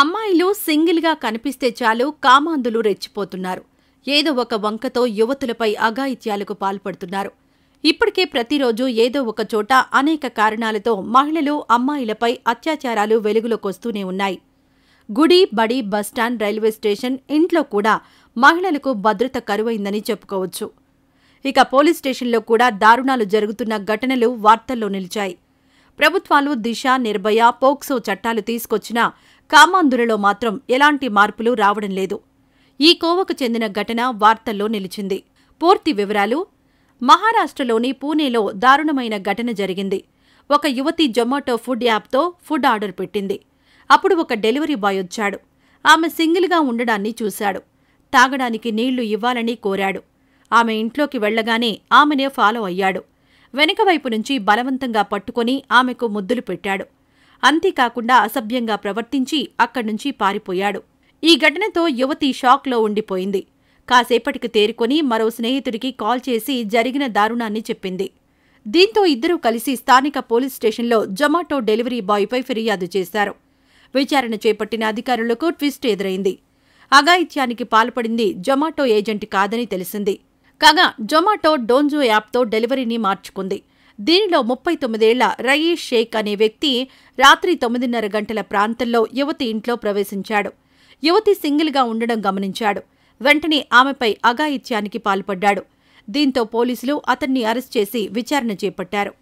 అమ్మాయిలు సింగిల్గా కనిపిస్తే చాలు కామాంధులు రెచ్చిపోతున్నారు ఏదో ఒక వంకతో యువతులపై అఘాయిత్యాలకు పాల్పడుతున్నారు ఇప్పటికే ప్రతిరోజు ఏదో ఒక చోట అనేక కారణాలతో మహిళలు అమ్మాయిలపై అత్యాచారాలు వెలుగులోకొస్తూనే ఉన్నాయి గుడి బడి బస్టాండ్ రైల్వే స్టేషన్ ఇంట్లో కూడా మహిళలకు భద్రత కరువైందని చెప్పుకోవచ్చు ఇక పోలీస్ స్టేషన్లో కూడా దారుణాలు జరుగుతున్న ఘటనలు వార్తల్లో నిలిచాయి ప్రభుత్వాలు దిశ నిర్భయ పోక్సో చట్టాలు తీసుకొచ్చినా కామాంధులలో మాత్రం ఎలాంటి మార్పులు రావడం లేదు ఈ కోవకు చెందిన ఘటన వార్తల్లో నిలిచింది పూర్తి వివరాలు మహారాష్ట్రలోని పూణేలో దారుణమైన ఘటన జరిగింది ఒక యువతి జొమాటో ఫుడ్ యాప్తో ఫుడ్ ఆర్డర్ పెట్టింది అప్పుడు ఒక డెలివరీ బాయ్ వచ్చాడు ఆమె సింగిల్గా ఉండడాన్ని చూశాడు తాగడానికి నీళ్లు ఇవ్వాలని కోరాడు ఆమె ఇంట్లోకి వెళ్లగానే ఆమెనే ఫాలో అయ్యాడు వెనుక వైపు నుంచి బలవంతంగా పట్టుకుని ఆమెకు ముద్దులు పెట్టాడు అంతేకాకుండా అసభ్యంగా ప్రవర్తించి అక్కడ్నుంచి పారిపోయాడు ఈ ఘటనతో యువతి షాక్లో ఉండిపోయింది కాసేపటికి తేరుకొని మరో స్నేహితుడికి కాల్ చేసి జరిగిన దారుణాన్ని చెప్పింది దీంతో ఇద్దరూ కలిసి స్థానిక పోలీస్ స్టేషన్లో జొమాటో డెలివరీ బాయ్పై ఫిర్యాదు చేశారు విచారణ చేపట్టిన అధికారులకు ట్విస్ట్ ఎదురైంది అఘాయిత్యానికి పాల్పడింది జొమాటో ఏజెంట్ కాదని తెలిసింది కాగా జొమాటో డోన్జో యాప్తో డెలివరీని మార్చుకుంది దీనిలో ముప్పై తొమ్మిదేళ్ల రయీష్ షేక్ అనే వ్యక్తి రాత్రి తొమ్మిదిన్నర గంటల ప్రాంతంలో యువతి ఇంట్లో ప్రవేశించాడు యువతి సింగిల్గా ఉండడం గమనించాడు వెంటనే ఆమెపై అఘాయిత్యానికి పాల్పడ్డాడు దీంతో పోలీసులు అతన్ని అరెస్ట్ చేసి విచారణ చేపట్టారు